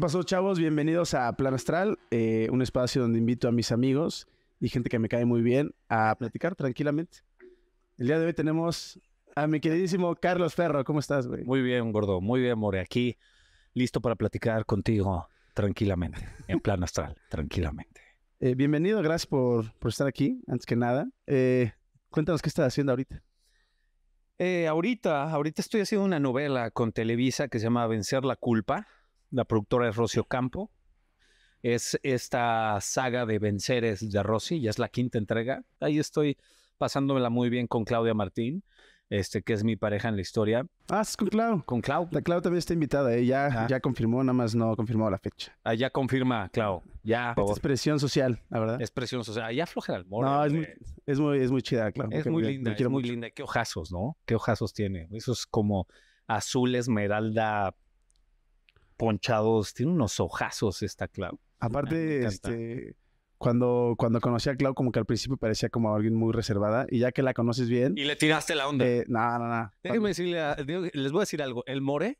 pasó, chavos? Bienvenidos a Plan Astral, eh, un espacio donde invito a mis amigos y gente que me cae muy bien a platicar tranquilamente. El día de hoy tenemos a mi queridísimo Carlos Ferro. ¿Cómo estás, güey? Muy bien, gordo. Muy bien, More. Aquí, listo para platicar contigo tranquilamente, en Plan Astral, tranquilamente. Eh, bienvenido, gracias por, por, estar aquí, antes que nada. Eh, cuéntanos qué estás haciendo ahorita. ahorita, ahorita estoy haciendo una novela con Televisa que se llama Vencer la Culpa. La productora es Rocio Campo. Es esta saga de venceres de Rossi, ya es la quinta entrega. Ahí estoy pasándomela muy bien con Claudia Martín, este, que es mi pareja en la historia. Ah, es con Clau. Con Clau. La Clau también está invitada, Ella ¿eh? ya, confirmó, nada más no confirmó la fecha. Ah, ya confirma, Clau. Ya. Expresión social, la verdad. Es presión social. Ya afloja el morro. No, ¿eh? es muy, es muy, muy, chida, Clau. Es muy linda, muy linda. Qué ojazos, ¿no? Qué ojazos tiene. Eso es como azul esmeralda ponchados, tiene unos ojazos esta Clau. Aparte, este, cuando, cuando conocí a Clau, como que al principio parecía como alguien muy reservada, y ya que la conoces bien. Y le tiraste la onda. Eh, no, no, no. Déjenme decirle, les voy a decir algo. El More,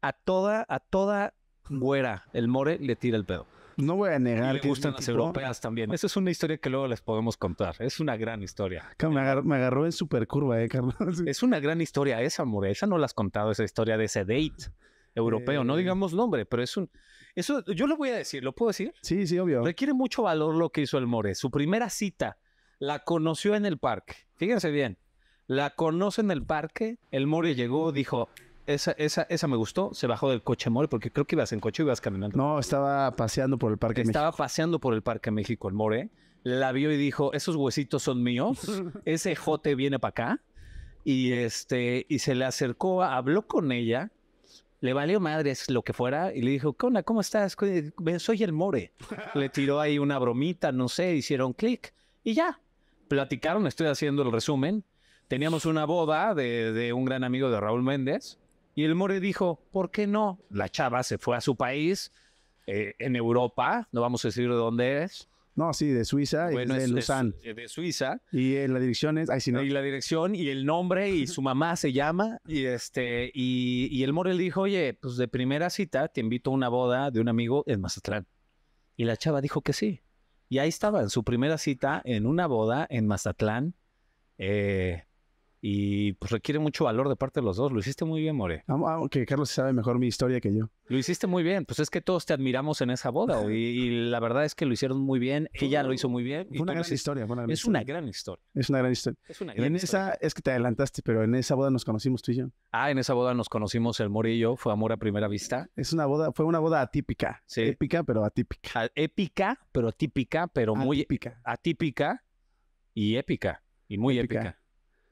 a toda, a toda güera, el More le tira el pedo. No voy a negar y que gustan las europeas también. Esa es una historia que luego les podemos contar. Es una gran historia. Me agarró, en super curva, eh, Carlos. Es una gran historia esa, More. Esa no la has contado, esa historia de ese date europeo. no eh. digamos nombre, pero es un... Eso yo lo voy a decir, ¿lo puedo decir? Sí, sí, obvio. Requiere mucho valor lo que hizo el More. Su primera cita la conoció en el parque. Fíjense bien, la conoce en el parque, el More llegó, dijo, esa, esa, esa me gustó, se bajó del coche More, porque creo que ibas en coche y ibas caminando. No, estaba paseando por el Parque Estaba paseando por el Parque México el More, la vio y dijo, esos huesitos son míos, ese jote viene para acá. Y, este, y se le acercó, habló con ella, le valió madres lo que fuera y le dijo, Cona, ¿cómo estás? Soy el More. le tiró ahí una bromita, no sé, hicieron clic y ya. Platicaron, estoy haciendo el resumen. Teníamos una boda de, un gran amigo de Raúl Méndez y el More dijo, ¿por qué no? La chava se fue a su país, eh, en Europa, no vamos a decir de dónde es, no, sí, de Suiza, de Luzán. Eh, de Suiza. Y eh, la dirección es, ay, no. Y la dirección y el nombre y su mamá se llama. Y este, y, y el Morel dijo, oye, pues de primera cita te invito a una boda de un amigo en Mazatlán. Y la chava dijo que sí. Y ahí estaba, en su primera cita, en una boda en Mazatlán. Eh, y pues requiere mucho valor de parte de los dos. Lo hiciste muy bien, More. Aunque ah, Carlos sabe mejor mi historia que yo. Lo hiciste muy bien. Pues es que todos te admiramos en esa boda y, la verdad es que lo hicieron muy bien. Ella lo hizo muy bien. Fue una gran historia. es una gran historia. Es una gran historia. Es una gran en esa es que te adelantaste, pero en esa boda nos conocimos tú y yo. Ah, en esa boda nos conocimos el More y yo. Fue amor a primera vista. Es una boda, fue una boda atípica. Épica, pero atípica. Ah, épica, pero atípica, pero muy atípica y épica y muy épica.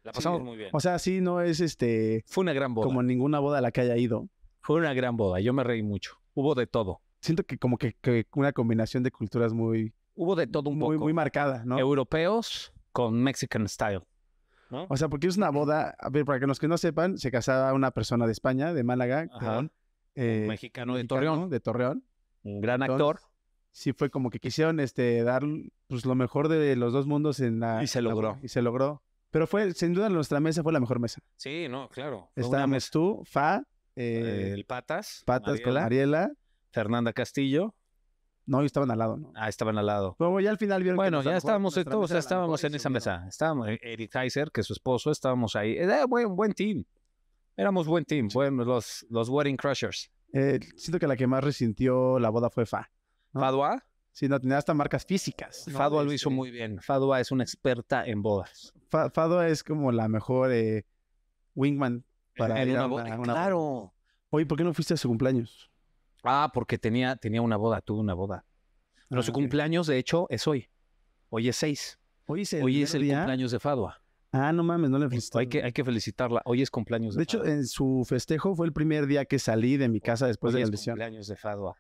La pasamos muy bien. O sea, sí, no es este. Fue una gran boda. Como ninguna boda a la que haya ido. Fue una gran boda. Yo me reí mucho. Hubo de todo. Siento que como que, una combinación de culturas muy. Hubo de todo un poco. Muy marcada, ¿no? Europeos con Mexican style. O sea, porque es una boda. A ver, para que los que no sepan, se casaba una persona de España, de Málaga, eh, un mexicano, de Torreón. De Torreón. Un gran actor sí fue como que quisieron este dar pues lo mejor de los dos mundos en la y se logró y se logró pero fue, sin duda, nuestra mesa fue la mejor mesa. Sí, no, claro. Estábamos tú, Fa, eh, el Patas, Patas Mariela, Mariela, Fernanda Castillo. No, estaban al lado, ¿no? Ah, estaban al lado. Pero ya al final vieron Bueno, ya estábamos, eh, todos, ya estábamos en esa mesa. Estábamos, eh, Eric Kaiser, que es su esposo, estábamos ahí. Era buen, buen team. Éramos buen team, bueno, los, los Wedding Crushers. siento que la que más resintió la boda fue Fa. ¿no? ¿Fadua? sino tenía hasta marcas físicas. Fadua lo hizo muy bien. Fadua es una experta en bodas. Fadua es como la mejor eh, wingman para en una, Claro. Oye, ¿por qué no fuiste a su cumpleaños? Ah, porque tenía, tenía una boda, tuve una boda. Ah, Pero su cumpleaños, de hecho, es hoy. Hoy es seis. Hoy es el, cumpleaños de Fadua. Ah, no mames, no le felicito. Hay que, hay que felicitarla. Hoy es cumpleaños de De hecho, en su festejo fue el primer día que salí de mi casa después de la es cumpleaños de Fadua.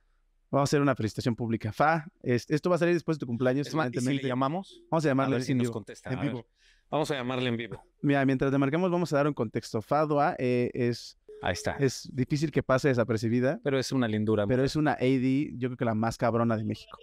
Vamos a hacer una felicitación pública. Fa, esto va a salir después de tu cumpleaños. llamamos? Vamos a llamarle en vivo, Vamos a llamarle en vivo. Mira, mientras te marcamos, vamos a dar un contexto. Fa e, es. Ahí está. Es difícil que pase desapercibida. Pero es una lindura. Pero es una AD, yo creo que la más cabrona de México.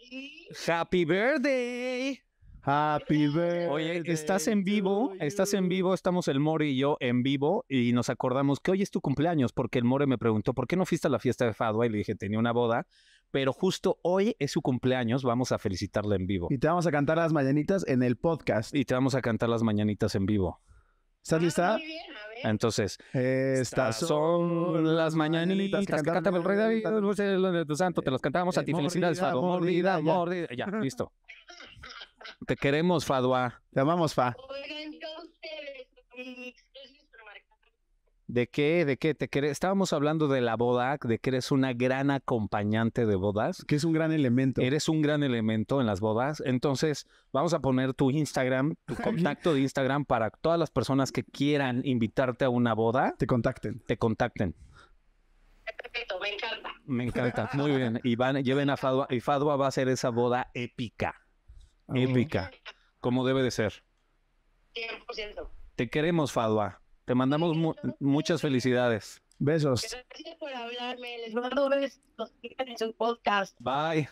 Happy birthday. Happy birthday. Oye, estás en vivo, estás en vivo, estamos el More y yo en vivo y nos acordamos que hoy es tu cumpleaños porque el More me preguntó, ¿por qué no fuiste a la fiesta de Fadua? Y le dije, tenía una boda pero justo hoy es su cumpleaños, vamos a felicitarla en vivo. Y te vamos a cantar las mañanitas en el podcast. Y te vamos a cantar las mañanitas en vivo. ¿Estás ah, lista? Muy bien, a ver. Entonces, estas son las mañanitas que canta el rey David, el santo, te las cantamos a ti. Eh, felicidades, Fado. Mordida, mordida. Ya, listo. Te queremos, Fadua. Te amamos, Fa. Oigan, ustedes, de qué? de qué te querés? estábamos hablando de la boda, de que eres una gran acompañante de bodas. Que es un gran elemento. Eres un gran elemento en las bodas. Entonces, vamos a poner tu Instagram, tu contacto de Instagram para todas las personas que quieran invitarte a una boda. Te contacten. Te contacten. Perfecto, me encanta. Me encanta, muy bien. Y lleven a Fadua, y Fadua va a ser esa boda épica. Ah, épica. Como debe de ser. 100%. Te queremos, Fadua. Te mandamos muchas felicidades. Besos. Gracias por hablarme. Les mando besos en su podcast. Bye.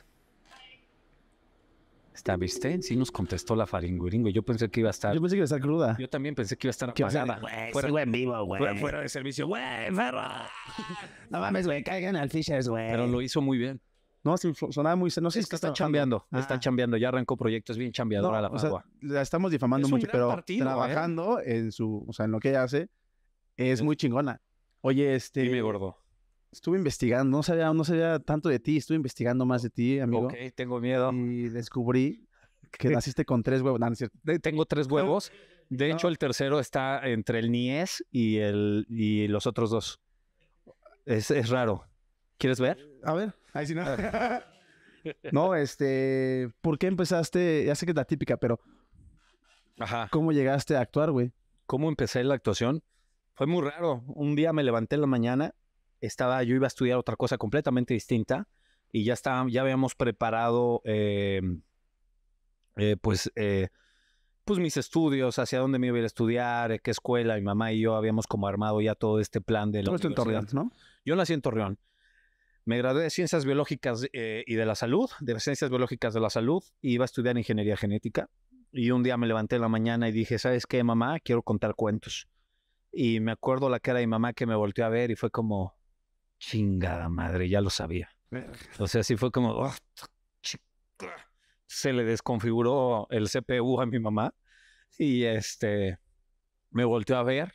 ¿Está, viste? Sí nos contestó la faringuringo. Yo pensé que iba a estar. Yo pensé que iba a estar cruda. Yo también pensé que iba a estar apagada. Fue fuera, en vivo, güey. Fuera, fuera, de servicio. Güey, no mames, güey. Caigan al Fishers, güey. Pero lo hizo muy bien. No, sonaba muy... No sé, es que está, chambeando, ah. chambeando, ya arrancó proyectos, bien chambeadora la o La estamos difamando mucho, pero ¿eh? trabajando en su, o sea, en lo que ella hace, es, muy chingona. Oye, este... Dime, gordo. Estuve investigando, no sabía, no sabía tanto de ti, estuve investigando más de ti, amigo. Ok, tengo miedo. Y descubrí que naciste con tres huevos. No, tengo tres ah, huevos. De hecho, el tercero está entre el Nies y, el, y los otros dos. es raro. ¿Quieres ver? A ver sí no. este, ¿por qué empezaste? Ya sé que es la típica, pero Ajá. ¿cómo llegaste a actuar, güey? ¿Cómo empecé la actuación? Fue muy raro. Un día me levanté en la mañana, estaba, yo iba a estudiar otra cosa completamente distinta y ya ya habíamos preparado, em, eh, pues, eh, pues mis estudios, hacia dónde me iba a ir a estudiar, eh, qué escuela, mi mamá y yo habíamos como armado ya todo este plan de la Todo en Torreón, ¿no? Yo nací en Torreón. Me gradué de Ciencias Biológicas eh, y de la Salud, de Ciencias Biológicas de la Salud, y iba a estudiar Ingeniería Genética. Y un día me levanté en la mañana y dije, ¿sabes qué, mamá? Quiero contar cuentos. Y me acuerdo la cara de mi mamá que me volteó a ver y fue como, chingada madre, ya lo sabía. O sea, así fue como, oh, se le desconfiguró el CPU a mi mamá y este, me volteó a ver,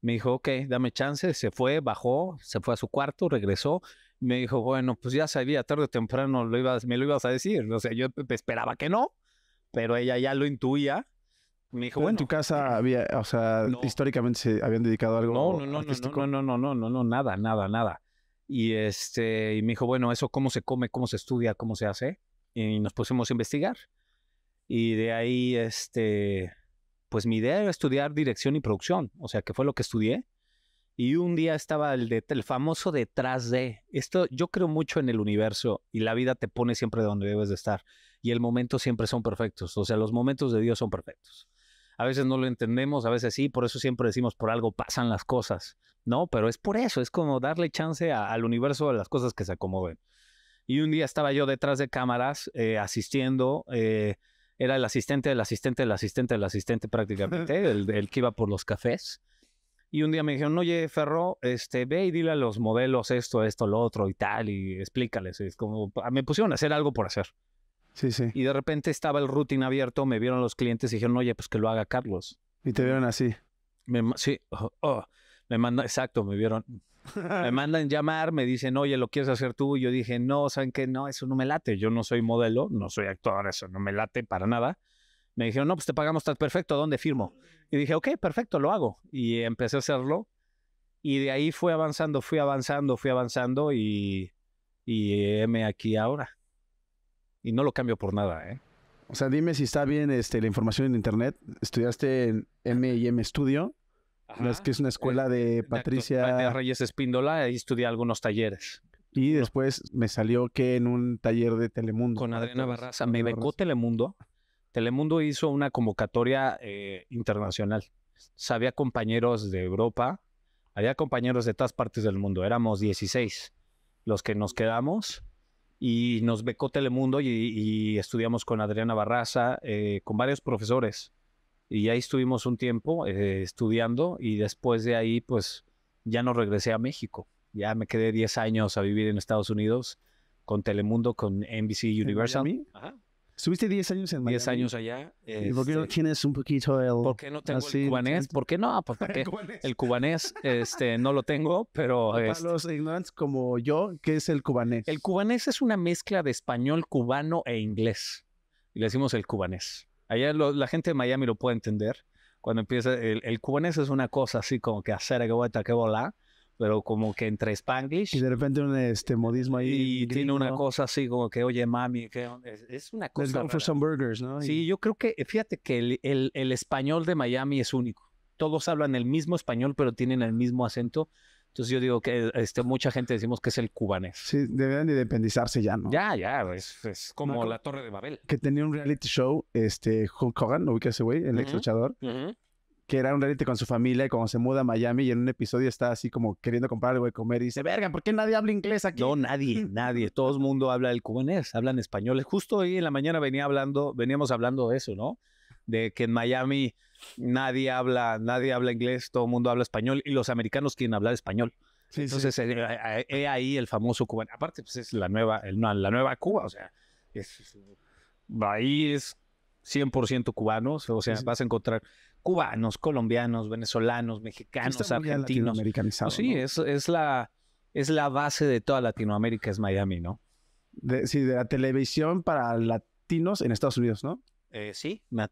me dijo, ok, dame chance, se fue, bajó, se fue a su cuarto, regresó me dijo, bueno, pues ya sabía, tarde o temprano lo ibas, me lo ibas a decir. O sea, yo esperaba que no, pero ella ya lo intuía. Me dijo, bueno. ¿En tu casa había, o sea, históricamente se habían dedicado algo? No, no, no, no, no, no, no, no, no, nada, nada, nada. Y este, y me dijo, bueno, eso cómo se come, cómo se estudia, cómo se hace. Y nos pusimos a investigar. Y de ahí, este, pues mi idea era estudiar dirección y producción. O sea, que fue lo que estudié. Y un día estaba el, famoso detrás de. Esto, yo creo mucho en el universo y la vida te pone siempre donde debes de estar. Y el momento siempre son perfectos. O sea, los momentos de Dios son perfectos. A veces no lo entendemos, a veces sí, por eso siempre decimos por algo pasan las cosas. No, pero es por eso, es como darle chance al universo a las cosas que se acomoden. Y un día estaba yo detrás de cámaras, eh, asistiendo, eh, era el asistente el asistente el asistente el asistente prácticamente, el, el que iba por los cafés. Y un día me dijeron, oye, Ferro, este, ve y dile a los modelos esto, esto, lo otro y tal, y explícales. Es como, me pusieron a hacer algo por hacer. Sí, sí. Y de repente estaba el routing abierto, me vieron los clientes y dijeron, oye, pues que lo haga Carlos. Y te vieron así. Me, sí, oh, oh, me exacto, me vieron. me mandan llamar, me dicen, oye, ¿lo quieres hacer tú? Y yo dije, no, ¿saben qué? No, eso no me late. Yo no soy modelo, no soy actor, eso no me late para nada me dijeron, no, pues te pagamos, estás perfecto, ¿dónde firmo? Y dije, ok, perfecto, lo hago. Y empecé a hacerlo. Y de ahí fue avanzando, fui avanzando, fui avanzando y, y aquí ahora. Y no lo cambio por nada, ¿eh? O sea, dime si está bien este, la información en internet. Estudiaste en M y M Studio, es que es una escuela eh, de Patricia... Reyes Espíndola, ahí estudié algunos talleres. Y después me salió que en un taller de Telemundo. Con Adriana Barraza. Me becó Telemundo. Telemundo hizo una convocatoria eh, internacional. había compañeros de Europa, había compañeros de todas partes del mundo. Éramos 16 los que nos quedamos y nos becó Telemundo y, estudiamos con Adriana Barraza, eh, con varios profesores. Y ahí estuvimos un tiempo eh, estudiando y después de ahí pues ya no regresé a México. Ya me quedé 10 años a vivir en Estados Unidos con Telemundo, con NBC Universal. Ajá. Estuviste 10 años en Miami. 10 años allá. ¿Y por qué no este tienes un poquito el... ¿Por qué no tengo el cubanés? ¿Por qué no? Pues, el cubanés este, no lo tengo, pero... Para los ignorantes como yo, ¿qué es el cubanés? El cubanés es una mezcla de español, cubano e inglés. Y le decimos el cubanés. Allá la gente de Miami lo puede entender. Cuando empieza, el, cubanés es una cosa así como que hacer, que vuelta, que volar pero como que entre Spanglish. Y de repente un este, modismo ahí. Y tiene una cosa así como que, oye, mami, es, una cosa. Let's go for some burgers, ¿no? Sí, yo creo que, fíjate que el, español de Miami es único. Todos hablan el mismo español, pero tienen el mismo acento. Entonces yo digo que este, mucha gente decimos que es el cubanés. Sí, deberían independizarse ya, ¿no? Ya, ya, es, como la Torre de Babel. Que tenía un reality show, este, Hulk Hogan, ¿lo ese güey? El ex luchador que era un reality con su familia y cuando se muda a Miami y en un episodio está así como queriendo comprar algo de comer y dice, verga, ¿por qué nadie habla inglés aquí? No, nadie, nadie. Todo el mundo habla el cubanés, hablan español. Justo hoy en la mañana venía hablando, veníamos hablando de eso, ¿no? De que en Miami nadie habla, nadie habla inglés, todo el mundo habla español y los americanos quieren hablar español. Entonces, eh, eh, eh, He, ahí el famoso cubano. Aparte, pues es la nueva, el, la nueva Cuba, o sea, es, ahí es 100% cubanos, o sea, vas a encontrar cubanos, colombianos, venezolanos, mexicanos, argentinos. sí, Es, la, es la base de toda Latinoamérica, es Miami, ¿no? sí, de la televisión para latinos en Estados Unidos, ¿no? Eh, sí, más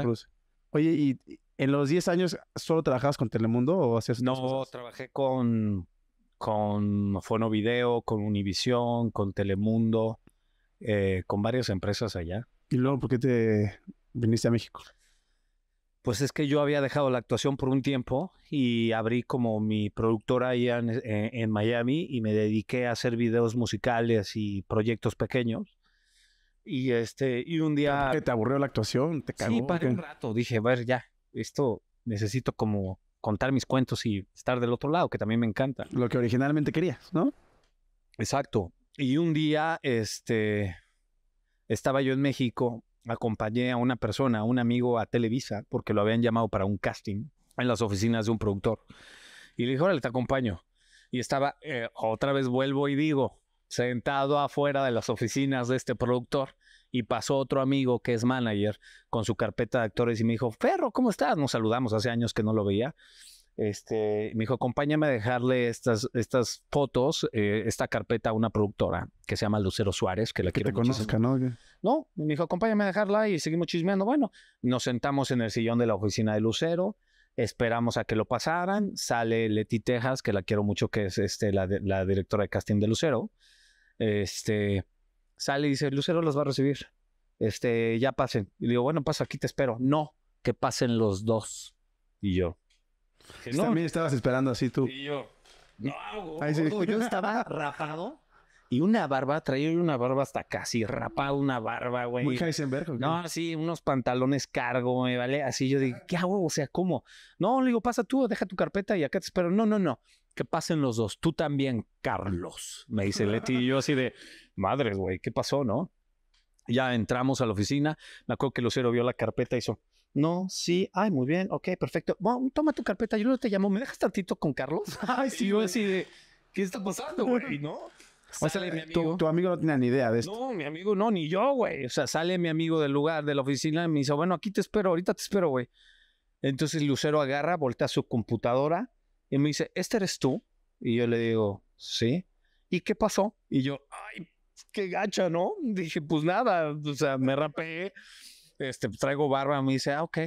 cruz. Oye, ¿y, en los 10 años solo trabajabas con Telemundo o hacías No, trabajé con, Fono Video, con Univisión, con Telemundo, eh, con varias empresas allá. ¿Y luego por qué te viniste a México? Pues es que yo había dejado la actuación por un tiempo y abrí como mi productora allá eh, en, Miami y me dediqué a hacer videos musicales y proyectos pequeños. Y este, y un día. ¿Te aburrió la actuación? ¿Te cagó? Sí, para un rato. Dije, a ver, ya, esto necesito como contar mis cuentos y estar del otro lado, que también me encanta. Lo que originalmente querías, ¿no? Exacto. Y un día, este, estaba yo en México, acompañé a una persona, a un amigo a Televisa, porque lo habían llamado para un casting en las oficinas de un productor. Y le dije, órale, te acompaño. Y estaba, eh, otra vez vuelvo y digo, sentado afuera de las oficinas de este productor. Y pasó otro amigo que es manager con su carpeta de actores y me dijo, Ferro, ¿cómo estás? Nos saludamos, hace años que no lo veía. Este, me dijo, acompáñame a dejarle estas, estas fotos, eh, esta carpeta a una productora que se llama Lucero Suárez, que la que quiero te conozca, ¿no? No, me dijo, acompáñame a dejarla y seguimos chismeando. Bueno, nos sentamos en el sillón de la oficina de Lucero, esperamos a que lo pasaran, sale Leti Tejas, que la quiero mucho, que es este, la, la directora de casting de Lucero, este, sale y dice, Lucero los va a recibir, este, ya pasen. Y digo, bueno, pasa, aquí te espero. No, que pasen los dos. Y yo, no. También estabas esperando así tú. Y yo. No, yo estaba rapado y una barba, traía una barba hasta casi rapado, una barba, güey. Muy Heisenberg, No, sí, unos pantalones cargo, me vale. Así yo dije, ¿qué hago? O sea, ¿cómo? No, le digo, pasa tú, deja tu carpeta y acá te espero. No, no, no. Que pasen los dos. Tú también, Carlos. Me dice Leti y yo así de, madres, güey, ¿qué pasó, no? Ya entramos a la oficina. Me acuerdo que Lucero vio la carpeta y hizo. No, sí, ay, muy bien, ok, perfecto. toma tu carpeta, yo no te llamo, ¿me dejas tantito con Carlos? ay, sí, yo así de, ¿qué está pasando, güey? ¿No? O sea, eh, Tu, amigo no tenía ni idea de esto. No, mi amigo no, ni yo, güey. O sea, sale mi amigo del lugar, de la oficina, y me dice, bueno, aquí te espero, ahorita te espero, güey. Entonces Lucero agarra, voltea su computadora y me dice, ¿este eres tú? Y yo le digo, sí. ¿Y qué pasó? Y yo, ay, qué gacha, ¿no? Dije, pues nada, o sea, me rapeé este, traigo barba, me dice, ah, ok.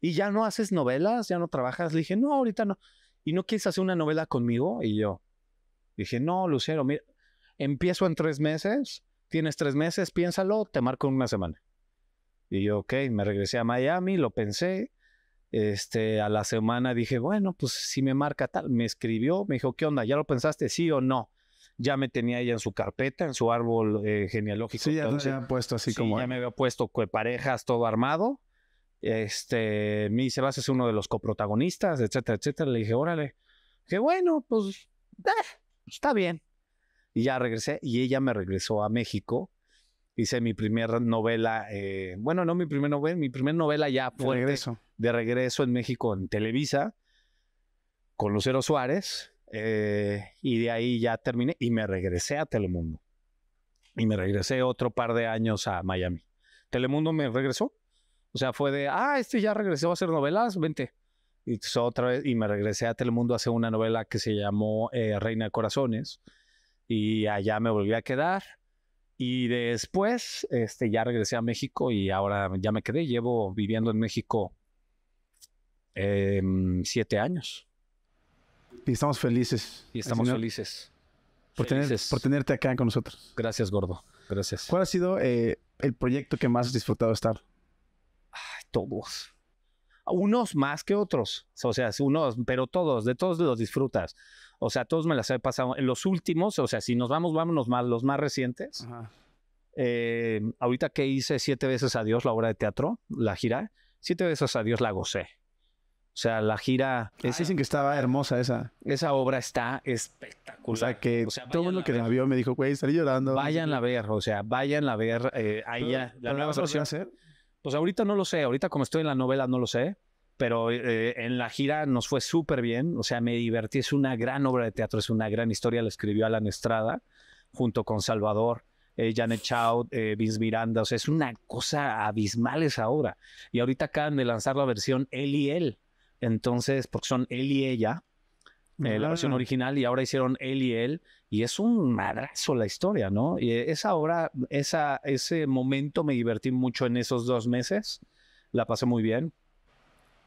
¿Y ya no haces novelas? ¿Ya no trabajas? Le dije, no, ahorita no. ¿Y no quieres hacer una novela conmigo? Y yo dije, no, Lucero, mira, empiezo en tres meses, tienes tres meses, piénsalo, te marco en una semana. Y yo, ok, me regresé a Miami, lo pensé. Este, a la semana dije, bueno, pues si me marca tal, me escribió, me dijo, ¿qué onda? ¿Ya lo pensaste? ¿Sí o no? ya me tenía ella en su carpeta, en su árbol eh, genealógico. Sí, ya, me había puesto así sí, como. Ya me había puesto parejas, todo armado. Este, mi dice, es uno de los coprotagonistas, etcétera, etcétera. Le dije, órale. Que bueno, pues, eh, está bien. Y ya regresé y ella me regresó a México. Hice mi primera novela, eh, bueno, no mi primera novela, mi primera novela ya fue de regreso. de regreso en México en Televisa con Lucero Suárez eh, y de ahí ya terminé y me regresé a Telemundo. Y me regresé otro par de años a Miami. Telemundo me regresó. O sea, fue de, ah, este ya regresó a hacer novelas, vente. Y otra vez, y me regresé a Telemundo a hacer una novela que se llamó eh, Reina de Corazones. Y allá me volví a quedar. Y después, este, ya regresé a México y ahora ya me quedé. Llevo viviendo en México em, siete años. Y estamos felices. Y estamos felices. Por, por tenerte acá con nosotros. Gracias, gordo. Gracias. ¿Cuál ha sido eh, el proyecto que más has disfrutado estar? Ay, todos. Unos más que otros. O sea, unos, pero todos, de todos los disfrutas. O sea, todos me las he pasado. En Los últimos, o sea, si nos vamos, vámonos más, los más recientes. Eh, ahorita que hice siete veces adiós la obra de teatro, la gira, siete veces adiós la gocé. O sea, la gira. Es, dicen que estaba hermosa esa. Esa obra está espectacular. O sea, que todo lo que la vio me dijo, güey, estaría llorando. Vayan a ver, o sea, vayan a ver. Eh, ahí la nueva versión. hacer? Pues ahorita no lo sé. Ahorita, como estoy en la novela, no lo sé. Pero eh, en la gira nos fue súper bien. O sea, me divertí. Es una gran obra de teatro, es una gran historia. La escribió Alan Estrada junto con Salvador. Eh, Janet Chow, eh, Vince Miranda, o sea, es una cosa abismal esa obra. Y ahorita acaban de lanzar la versión él y él, entonces, porque son él y ella, eh, la versión ah. original, y ahora hicieron él y él, y es un madrazo la historia, ¿no? Y e, esa obra, esa, ese momento me divertí mucho en esos dos meses, la pasé muy bien.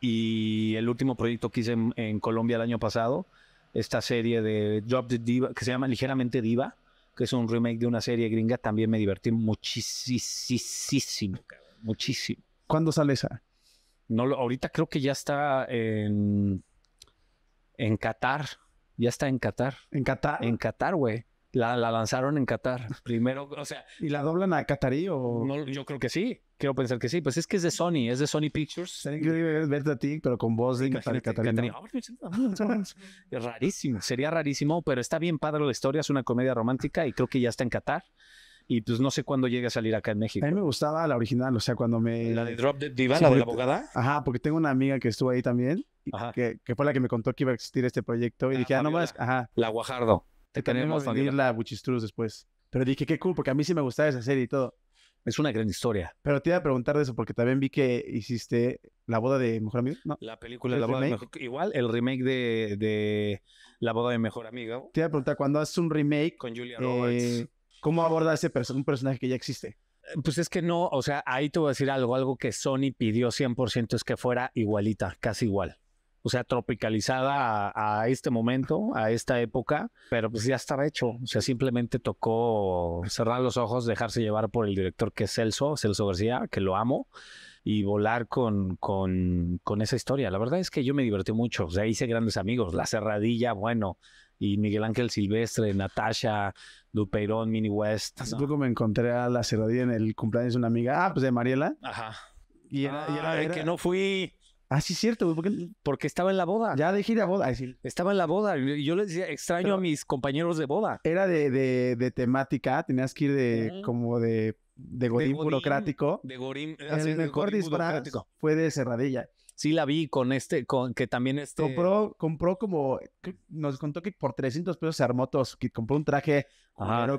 Y el último proyecto que hice en, Colombia el año pasado, esta serie de Drop the Diva, que se llama Ligeramente Diva, que es un remake de una serie gringa, también me divertí muchísimo, muchísimo. ¿Cuándo sale esa? ahorita creo que ya está en, Qatar. Ya está en Qatar. En Qatar. En Qatar, güey. La, lanzaron en Qatar. Primero, o sea. ¿Y la doblan a Qatarí o.? No, yo creo que sí. Quiero pensar que sí. Pues es que es de Sony, es de Sony Pictures. Sería increíble verte a ti, pero con voz de Qatarí. rarísimo, sería rarísimo, pero está bien padre la historia. Es una comedia romántica y creo que ya está en Qatar. Y pues no sé cuándo llegue a salir acá en México. A mí me gustaba la original, o sea, cuando me... La de Drop Dead Diva, la de la abogada. Ajá, porque tengo una amiga que estuvo ahí también, que, fue la que me contó que iba a existir este proyecto. Y dije, ah, no más, ajá. La Guajardo. Te tenemos que la Buchistruz después. Pero dije, qué cool, porque a mí sí me gustaba esa serie y todo. Es una gran historia. Pero te iba a preguntar de eso, porque también vi que hiciste La boda de Mejor Amigo. ¿no? La película de La boda de Mejor Igual el remake de, La boda de Mejor Amigo. Te iba a preguntar, cuando haces un remake. Con Julia eh, Roberts. ¿Cómo aborda ese un personaje que ya existe? Eh, pues es que no, o sea, ahí te voy a decir algo, algo que Sony pidió 100% es que fuera igualita, casi igual. O sea, tropicalizada a, este momento, a esta época, pero pues ya estaba hecho. O sea, simplemente tocó cerrar los ojos, dejarse llevar por el director que es Celso, Celso García, que lo amo, y volar con, con, con esa historia. La verdad es que yo me divertí mucho, o sea, hice grandes amigos, la cerradilla, bueno, y Miguel Ángel Silvestre, Natasha, Dupeirón, Mini West. Hace poco me encontré a la cerradilla en el cumpleaños de una amiga, ah, pues de Mariela. Ajá. Y era, que no fui. Ah, sí, cierto, güey. Porque estaba en la boda. Ya de a boda. Estaba en la boda. Y yo les decía, extraño a mis compañeros de boda. Era de, de, de temática, tenías que ir de como de, de godín, burocrático. De gorín. El fue de cerradilla. Sí la vi con este, con que también este... Compró, compró como, nos contó que por 300 pesos se armó todo, compró un traje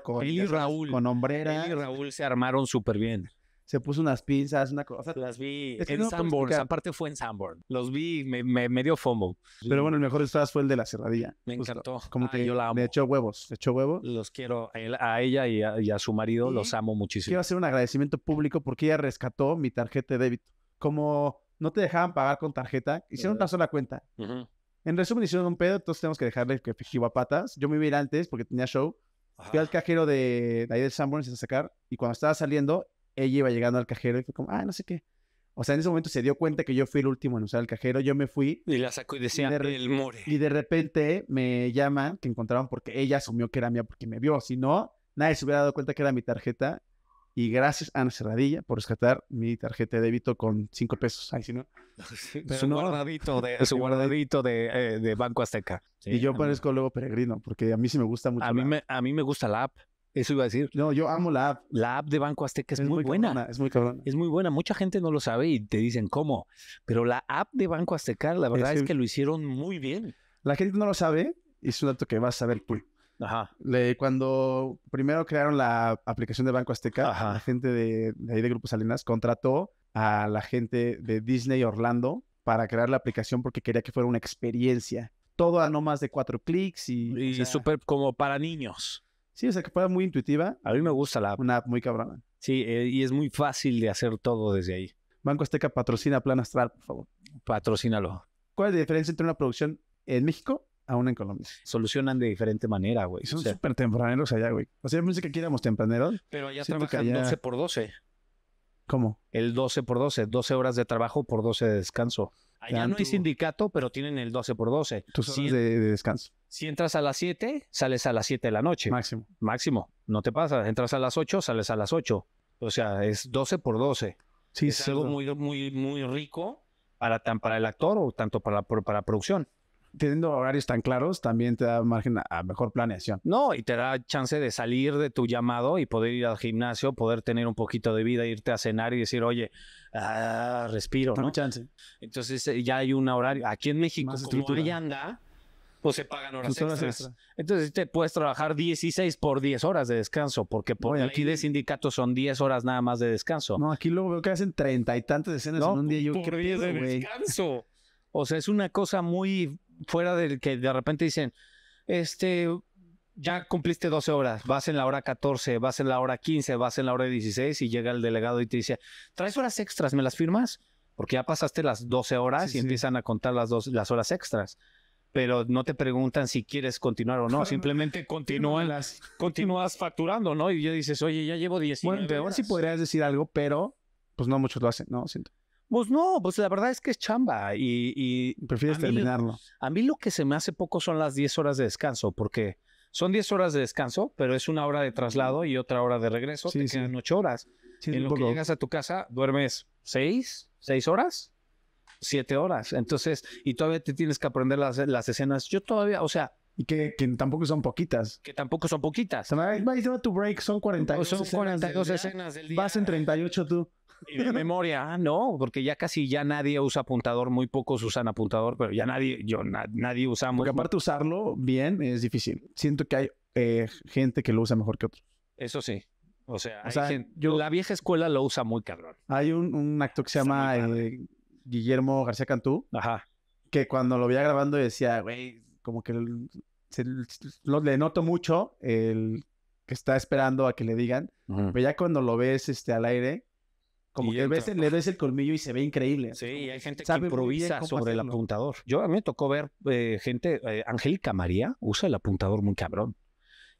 con, y Raúl, con hombrera. y Raúl se armaron súper bien. Se puso unas pinzas, una cosa. Las vi en no aparte fue en Sanborn. Los vi, me, me, dio FOMO. Pero bueno, el mejor de todas fue el de la cerradilla. Me encantó. Como ah, yo la amo. Me echó huevos, me echó huevos. Los quiero a, ella y a, su marido, los amo muchísimo. Quiero hacer un agradecimiento público porque ella rescató mi tarjeta de débito. Como no te dejaban pagar con tarjeta, hicieron un una sola cuenta. En resumen, hicieron un pedo, entonces tenemos que dejarle que efectivo a patas. Yo me iba a ir antes porque tenía show. Fui al cajero de, ahí del Sanborns a sacar y cuando estaba saliendo, ella iba llegando al cajero y fue como, ah, no sé qué. O sea, en ese momento se dio cuenta que yo fui el último en usar el cajero, yo me fui. Y la sacó y decía, el more. Y de repente me llaman, que encontraban porque ella asumió que era mía porque me vio. Si no, nadie se hubiera dado cuenta que era mi tarjeta y gracias a Ana Serradilla por rescatar mi tarjeta de débito con cinco pesos. Ay, si no. su guardadito eh, de, Banco Azteca. y yo parezco luego peregrino, porque a mí sí me gusta mucho. A mí, me, a mí me gusta la app. Eso iba a decir. No, yo amo la app. La app de Banco Azteca es, muy, buena. es muy cabrona. Es muy buena. Mucha gente no lo sabe y te dicen cómo. Pero la app de Banco Azteca, la verdad es, que lo hicieron muy bien. La gente no lo sabe y es un dato que vas a ver tú. Ajá. cuando primero crearon la aplicación de Banco Azteca, la gente de, ahí de Grupo Salinas contrató a la gente de Disney Orlando para crear la aplicación porque quería que fuera una experiencia. Todo a no más de cuatro clics y... Y súper como para niños. Sí, o sea, que fuera muy intuitiva. A mí me gusta la app. Una app muy cabrona. Sí, eh, y es muy fácil de hacer todo desde ahí. Banco Azteca patrocina Plan Astral, por favor. Patrocínalo. ¿Cuál es la diferencia entre una producción en México aún en Colombia. Solucionan de diferente manera, güey. Son súper tempraneros allá, güey. O sea, pensé que éramos tempraneros. Pero allá trabajan 12 por 12. ¿Cómo? El 12 por 12, 12 horas de trabajo por 12 de descanso. Allá no hay sindicato, pero tienen el 12 por 12. Tus horas de, descanso. Si entras a las 7, sales a las 7 de la noche. Máximo. Máximo. No te pasa. Entras a las 8, sales a las 8. O sea, es 12 por 12. Sí, es algo muy, muy, muy rico para, para el actor o tanto para, para producción teniendo horarios tan claros, también te da margen a mejor planeación. No, y te da chance de salir de tu llamado y poder ir al gimnasio, poder tener un poquito de vida, irte a cenar y decir, oye, ah, respiro, ¿no? chance. Entonces eh, ya hay un horario. Aquí en México, como anda, pues se pagan horas extras. Extra. Entonces te puedes trabajar 16 por 10 horas de descanso, porque por aquí de sindicato son 10 horas nada más de descanso. No, aquí luego veo que hacen treinta y tantas escenas en un día. Yo, por 10 de descanso. O sea, es una cosa muy fuera del que de repente dicen, este, ya cumpliste 12 horas, vas en la hora 14, vas en la hora 15, vas en la hora 16 y llega el delegado y te dice, traes horas extras, ¿me las firmas? Porque ya pasaste las 12 horas y empiezan a contar las, las horas extras. Pero no te preguntan si quieres continuar o no, simplemente continúan, continúas facturando, ¿no? Y ya dices, oye, ya llevo 19 Bueno, si podrías decir algo, pero pues no muchos lo hacen, ¿no? Siento. Pues no, pues la verdad es que es chamba y... Prefieres terminarlo. a mí lo que se me hace poco son las 10 horas de descanso, porque son 10 horas de descanso, pero es una hora de traslado y otra hora de regreso, sí, te quedan 8 horas. en lo que llegas a tu casa, duermes 6, 6 horas, 7 horas. Entonces, y todavía te tienes que aprender las, las escenas. Yo todavía, o sea, y que, tampoco son poquitas. Que tampoco son poquitas. ir a tu break, son 42. Son 42 escenas día. Vas en 38 tú. Y de memoria, ah, no, porque ya casi ya nadie usa apuntador, muy pocos usan apuntador, pero ya nadie, yo, nadie usamos. Porque aparte usarlo bien es difícil. Siento que hay eh, gente que lo usa mejor que otros. Eso sí. O sea, la vieja escuela lo usa muy cabrón. Hay un, un acto que se llama eh, Guillermo García Cantú, Ajá. que cuando lo veía grabando decía, güey, como que le noto mucho el que está esperando a que le digan, pero ya cuando lo ves este, al aire, como que le ves el colmillo y se ve increíble. Sí, y hay gente que improvisa sobre el apuntador. Yo a mí me tocó ver eh, gente, eh, Angélica María usa el apuntador muy cabrón,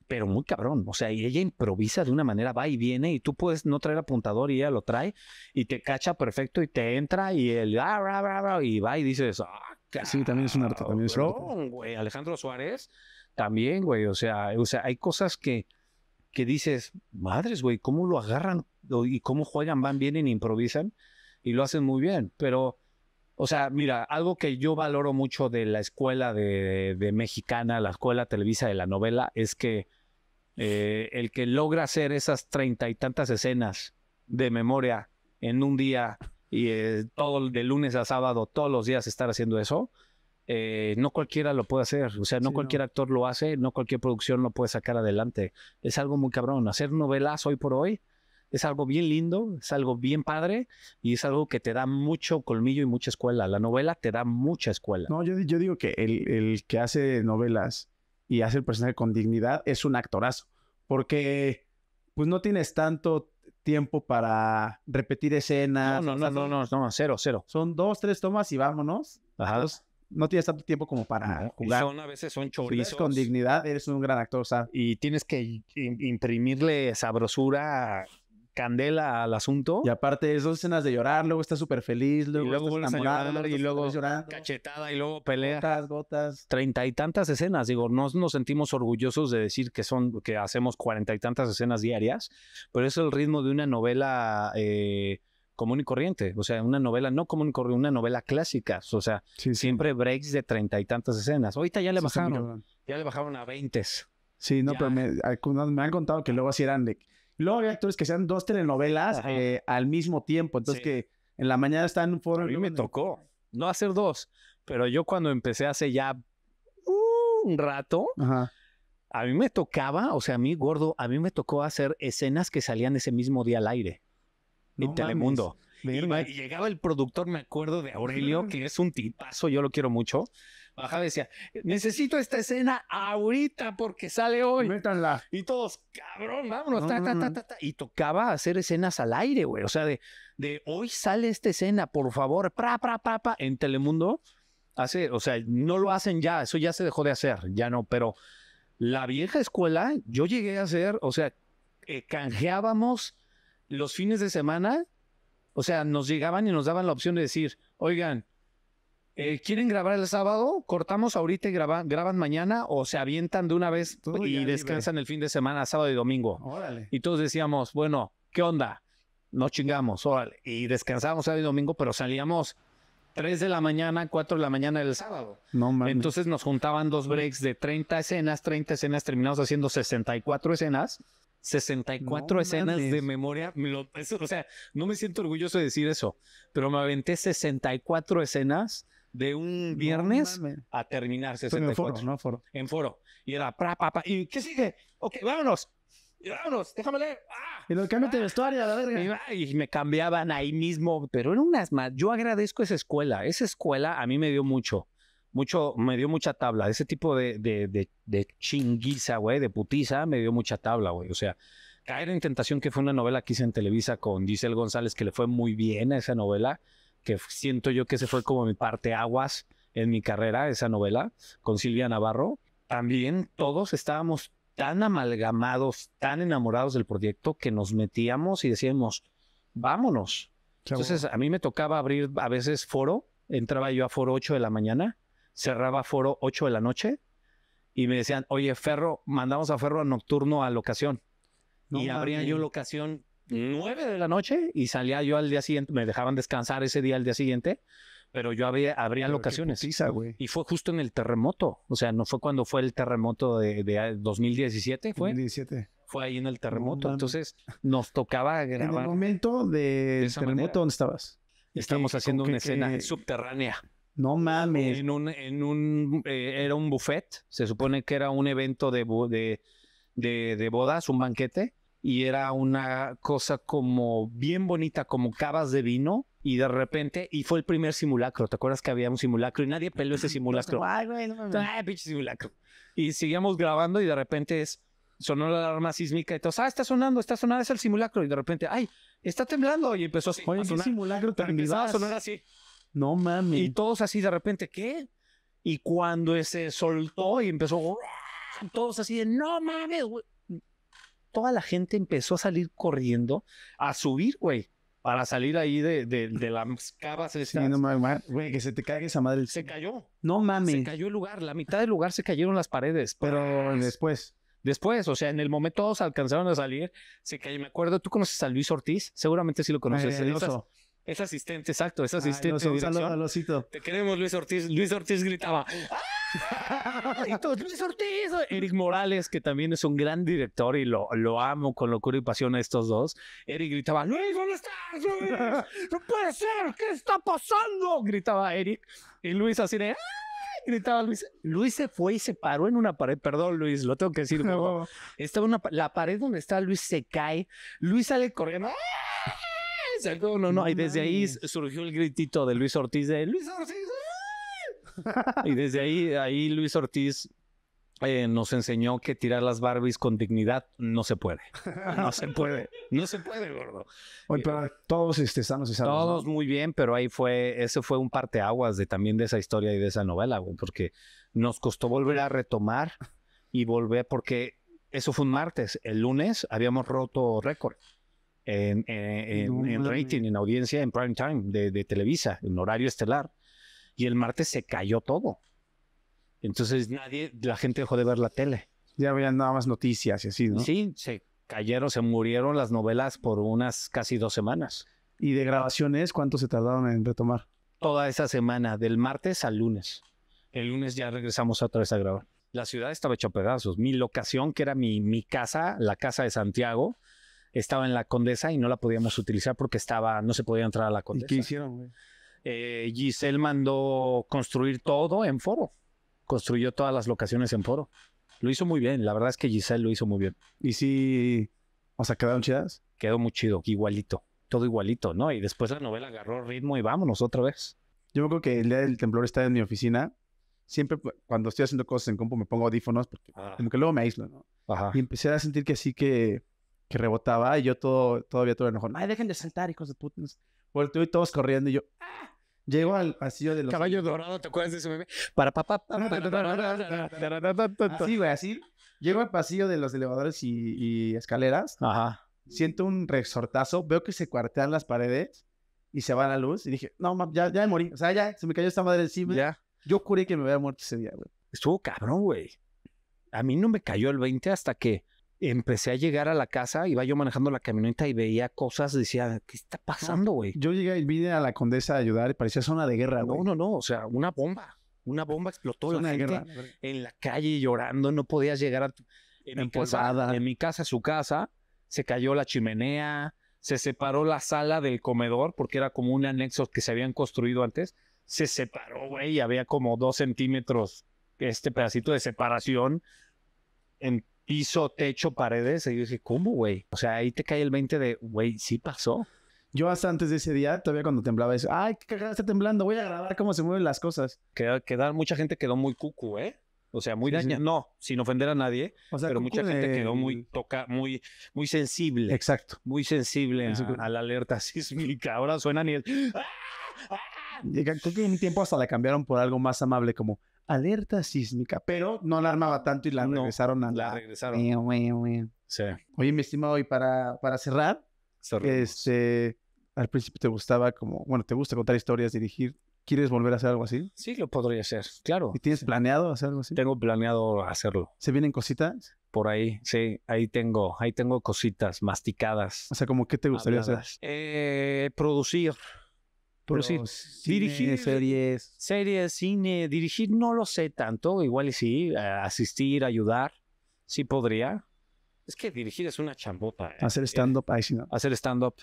pero muy cabrón. O sea, y ella improvisa de una manera, va y viene, y tú puedes no traer apuntador y ella lo trae, y te cacha perfecto y te entra, y el ah, y va y dices, ah, sí, también es un arte. También es Alejandro Suárez, también, güey. O sea, o sea, hay cosas que que dices, madres, güey, ¿cómo lo agarran y cómo juegan, van, vienen, improvisan y lo hacen muy bien? Pero, o sea, mira, algo que yo valoro mucho de la escuela de, mexicana, la escuela televisa de la novela, es que eh, el que logra hacer esas treinta y tantas escenas de memoria en un día y eh, todo de lunes a sábado, todos los días estar haciendo eso, eh, no cualquiera lo puede hacer, o sea, no cualquier actor lo hace, no cualquier producción lo puede sacar adelante. Es algo muy cabrón. Hacer novelas hoy por hoy es algo bien lindo, es algo bien padre y es algo que te da mucho colmillo y mucha escuela. La novela te da mucha escuela. No, yo, digo que el, que hace novelas y hace el personaje con dignidad es un actorazo, porque pues no tienes tanto tiempo para repetir escenas. No, no, no, no, no, cero, cero. Son dos, tres tomas y vámonos. Ajá no tienes tanto tiempo como para jugar. Son, a veces son chorizos. con dignidad, eres un gran actor, o sea. Y tienes que imprimirle sabrosura, candela al asunto. Y aparte, son escenas de llorar, luego estás súper feliz, luego, y y luego cachetada y luego pelea. Gotas, gotas. Treinta y tantas escenas, digo, no nos sentimos orgullosos de decir que son, que hacemos cuarenta y tantas escenas diarias, pero es el ritmo de una novela... Eh, común y corriente. O sea, una novela no común y corriente, una novela clásica. O sea, siempre breaks de treinta y tantas escenas. Ahorita ya le bajaron. ya le bajaron a veintes. Sí, no, pero me, han contado que luego así eran de... Luego había actores que sean dos telenovelas eh, al mismo tiempo. Entonces que en la mañana están. en foro... A mí me tocó. No hacer dos. Pero yo cuando empecé hace ya un rato... A mí me tocaba, o sea, a mí gordo, a mí me tocó hacer escenas que salían ese mismo día al aire ni en Telemundo. y, llegaba el productor, me acuerdo, de Aurelio, que es un tipazo, yo lo quiero mucho. Bajaba y decía, necesito esta escena ahorita porque sale hoy. Métanla. Y todos, cabrón, vámonos. Ta, ta, ta, y tocaba hacer escenas al aire, güey. O sea, de, de hoy sale esta escena, por favor, pra, pra, pra, en Telemundo. Hace, o sea, no lo hacen ya, eso ya se dejó de hacer, ya no, pero la vieja escuela, yo llegué a hacer, o sea, eh, canjeábamos los fines de semana, o sea, nos llegaban y nos daban la opción de decir, oigan, eh, ¿quieren grabar el sábado? ¿Cortamos ahorita y graban mañana? ¿O se avientan de una vez y descansan el fin de semana, sábado y domingo? Y todos decíamos, bueno, ¿qué onda? No chingamos, órale. Y descansábamos sábado y domingo, pero salíamos 3 de la mañana, 4 de la mañana del sábado. No Entonces nos juntaban dos breaks de 30 escenas, 30 escenas, terminamos haciendo 64 escenas 64 escenas de memoria. o sea, no me siento orgulloso de decir eso, pero me aventé 64 escenas de un viernes a terminar 64. En foro, no En foro. Y era, pra, ¿Y qué sigue? Ok, vámonos. Y vámonos, déjame leer. Ah. Y lo de vestuario, ah. la verga. Y me cambiaban ahí mismo. Pero eran unas más. Yo agradezco esa escuela. Esa escuela a mí me dio mucho mucho, me dio mucha tabla. Ese tipo de, de, chinguiza, güey, de putiza, me dio mucha tabla, güey. O sea, Caer en Tentación, que fue una novela que hice en Televisa con Giselle González, que le fue muy bien a esa novela, que siento yo que ese fue como mi parte aguas en mi carrera, esa novela, con Silvia Navarro. También todos estábamos tan amalgamados, tan enamorados del proyecto, que nos metíamos y decíamos, vámonos. Entonces, a mí me tocaba abrir a veces foro, entraba yo a foro 8 de la mañana cerraba foro 8 de la noche y me decían, oye, Ferro, mandamos a Ferro a nocturno a locación. y abría yo locación 9 de la noche y salía yo al día siguiente, me dejaban descansar ese día al día siguiente, pero yo había, abría locaciones locaciones. y fue justo en el terremoto, o sea, no fue cuando fue el terremoto de, 2017, fue. fue ahí en el terremoto. Entonces nos tocaba grabar. En el momento del de terremoto, ¿dónde estabas? Estamos haciendo una escena subterránea. No mames. En un, en un, eh, era un buffet, se supone que era un evento de, de, de, bodas, un banquete, y era una cosa como bien bonita, como cavas de vino, y de repente, y fue el primer simulacro, ¿te acuerdas que había un simulacro y nadie peló ese simulacro? Ay, pinche simulacro. Y seguíamos grabando y de repente es, sonó la alarma sísmica y todos, ah, está sonando, está sonando, es el simulacro, y de repente, ay, está temblando, y empezó a, Oye, simulacro empezaba a sonar así. No mames. Y todos así de repente, ¿qué? Y cuando se soltó y empezó, todos así de, no mames, güey. Toda la gente empezó a salir corriendo, a subir, güey, para salir ahí de, de, de las no mames, güey, que se te caiga esa madre. Se cayó. No mames. Se cayó el lugar, la mitad del lugar se cayeron las paredes. Pero después. Después, o sea, en el momento todos alcanzaron a salir, se cayó. Me acuerdo, tú conoces a Luis Ortiz, seguramente sí lo conoces. Eh, es asistente, exacto, es ah, asistente. Saludos no, Te queremos, Luis Ortiz. Luis Ortiz gritaba. ¡Ah!". Luis Ortiz. Eric Morales, que también es un gran director y lo, lo amo con locura y pasión a estos dos. Eric gritaba, Luis, ¿dónde estás? Luis? No puede ser, ¿qué está pasando? Gritaba Eric. Y Luis así de... ¡Ah!". gritaba Luis. Luis se fue y se paró en una pared. Perdón, Luis, lo tengo que decir. Estaba una, la pared donde está Luis se cae. Luis sale corriendo no, no. Y desde ahí surgió el gritito de Luis Ortiz de Luis Ortiz. ¡ah!". y desde ahí, ahí Luis Ortiz eh, nos enseñó que tirar las Barbies con dignidad no se puede. No se puede. No se puede, gordo. Eh, todos este, Todos muy bien, pero ahí fue, ese fue un parteaguas de también de esa historia y de esa novela, güey, porque nos costó volver a retomar y volver, porque eso fue un martes. El lunes habíamos roto récord. Eh, en, en, en, rating, en audiencia, en prime time de, de, Televisa, en horario estelar. Y el martes se cayó todo. Entonces nadie, la gente dejó de ver la tele. Ya había nada más noticias y así, ¿no? Sí, se cayeron, se murieron las novelas por unas casi dos semanas. ¿Y de grabaciones cuánto se tardaron en retomar? Toda esa semana, del martes al lunes. El lunes ya regresamos otra vez a grabar. La ciudad estaba hecha pedazos. Mi locación, que era mi, mi casa, la casa de Santiago, estaba en la Condesa y no la podíamos utilizar porque estaba, no se podía entrar a la Condesa. ¿Y qué hicieron, eh, Giselle mandó construir todo en foro. Construyó todas las locaciones en foro. Lo hizo muy bien. La verdad es que Giselle lo hizo muy bien. ¿Y si, o sea, quedaron chidas? Quedó muy chido, igualito. Todo igualito, ¿no? Y después la novela agarró ritmo y vámonos otra vez. Yo creo que el día del temblor está en mi oficina. Siempre cuando estoy haciendo cosas en compu me pongo audífonos porque ah. como que luego me aíslo, ¿no? Y empecé a sentir que sí que que rebotaba y yo todo, todavía todo mejor Ay, dejen de saltar, hijos de putas. Volteo y todos corriendo y yo, ah". Llego al pasillo de los... Caballo dorado, ¿te acuerdas de ese meme? Para papá. Así, güey, así. Llego al pasillo de los elevadores y, escaleras. Ajá. Siento un resortazo, veo que se cuartean las paredes y se va la luz. Y dije, no, ya, ya me morí. O sea, ya se me cayó esta madre encima. Ya. Yo curé que me había muerto ese día, güey. Estuvo cabrón, güey. A mí no me cayó el 20 hasta que empecé a llegar a la casa, iba yo manejando la camioneta y veía cosas, decía, ¿qué está pasando, güey? Yo llegué y vine a la condesa a ayudar, parecía zona de guerra, güey. No, no, no, o sea, una bomba, una bomba explotó, la guerra. en la calle llorando, no podías llegar a mi casa, en su casa, se cayó la chimenea, se separó la sala del comedor, porque era como un anexo que se habían construido antes, se separó, güey, y había como dos centímetros este pedacito de separación en piso, techo, paredes. Y yo dije, ¿cómo, güey? O sea, ahí te cae el 20 de, güey, sí pasó. Yo hasta antes de ese día, todavía cuando temblaba, eso, ay, qué cagada temblando, voy a grabar cómo se mueven las cosas. mucha gente quedó muy cucu, ¿eh? O sea, muy daña, no, sin ofender a nadie, pero mucha gente quedó muy toca, muy, muy sensible. Exacto. Muy sensible a, la alerta sísmica. Ahora suena ¡Ah! ¡Ah! y Llega Creo que en un tiempo hasta la cambiaron por algo más amable, como alerta sísmica, pero no alarmaba tanto y la regresaron a la... regresaron. Eh, sí. Oye, mi estimado, y para, para cerrar, este, al principio te gustaba como, bueno, te gusta contar historias, dirigir. ¿Quieres volver a hacer algo así? Sí, lo podría hacer, claro. ¿Y tienes planeado hacer algo así? Tengo planeado hacerlo. ¿Se vienen cositas? Por ahí, sí, ahí tengo, ahí tengo cositas masticadas. O sea, como qué te gustaría hacer? Eh, producir, pero, sí, cine, dirigir series. Series, cine, dirigir no lo sé tanto, igual y sí, asistir, ayudar, sí podría. Es que dirigir es una chambota. ¿eh? Hacer stand-up, ahí sí, no. Hacer stand-up.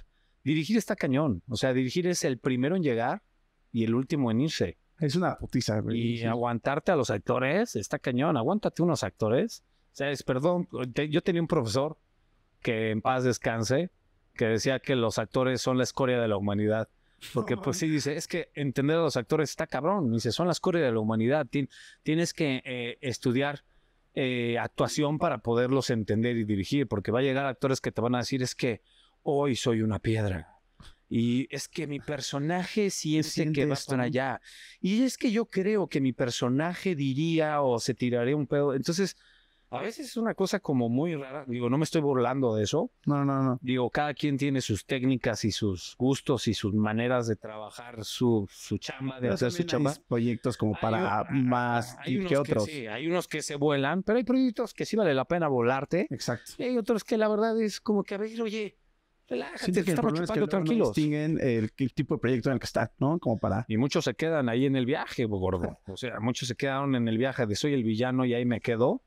Dirigir está cañón, o sea, dirigir es el primero en llegar y el último en irse. Es una putiza. Y aguantarte a los actores está cañón, aguántate unos actores. O sea, es, perdón, yo tenía un profesor que en paz descanse, que decía que los actores son la escoria de la humanidad. Porque pues sí dice, es que entender a los actores está cabrón, dice, son las cores de la humanidad, tienes que eh, estudiar eh, actuación para poderlos entender y dirigir, porque va a llegar actores que te van a decir, es que hoy soy una piedra. Y es que mi personaje siente que va estar allá. Y es que yo creo que mi personaje diría o se tiraría un pedo. Entonces, a veces es una cosa como muy rara. Digo, no me estoy burlando de eso. No, no, no. Digo, cada quien tiene sus técnicas y sus gustos y sus maneras de trabajar su, su chamba, de hacer su chamba. Hay proyectos como para más que otros. sí, hay unos que se vuelan, pero hay proyectos que sí vale la pena volarte. Exacto. Y hay otros que la verdad es como que a ver, oye, relájate, estamos chupando tranquilos. No distinguen el, tipo de proyecto en el que está, ¿no? Como para. Y muchos se quedan ahí en el viaje, gordo. O sea, muchos se quedaron en el viaje de soy el villano y ahí me quedo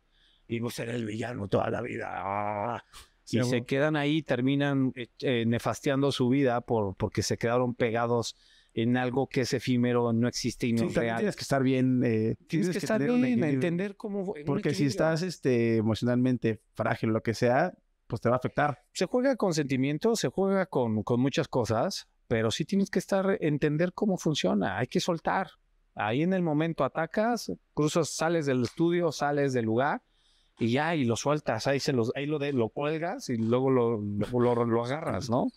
y vos ser el villano toda la vida. Y se quedan ahí, terminan eh, eh, nefasteando su vida por, porque se quedaron pegados en algo que es efímero, no existe y no es real. Tienes que estar bien. Eh, tienes, que, estar bien, entender cómo. Porque si estás este, emocionalmente frágil, lo que sea, pues te va a afectar. Se juega con sentimientos, se juega con, con muchas cosas, pero sí tienes que estar, entender cómo funciona. Hay que soltar. Ahí en el momento atacas, cruzas, sales del estudio, sales del lugar y ya, y lo sueltas, ahí, se los, ahí lo, de, lo cuelgas y luego lo, lo, agarras, ¿no?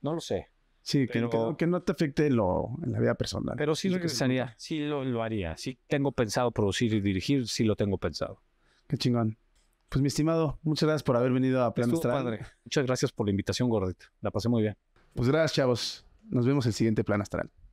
No lo sé. Sí, que, no, que, no te afecte lo, en la vida personal. Pero sí lo regresaría, sí lo, lo, haría, sí tengo pensado producir y dirigir, sí lo tengo pensado. Qué chingón. Pues mi estimado, muchas gracias por haber venido a Plan Astral. Muchas gracias por la invitación, Gordito. La pasé muy bien. Pues gracias, chavos. Nos vemos el siguiente Plan Astral.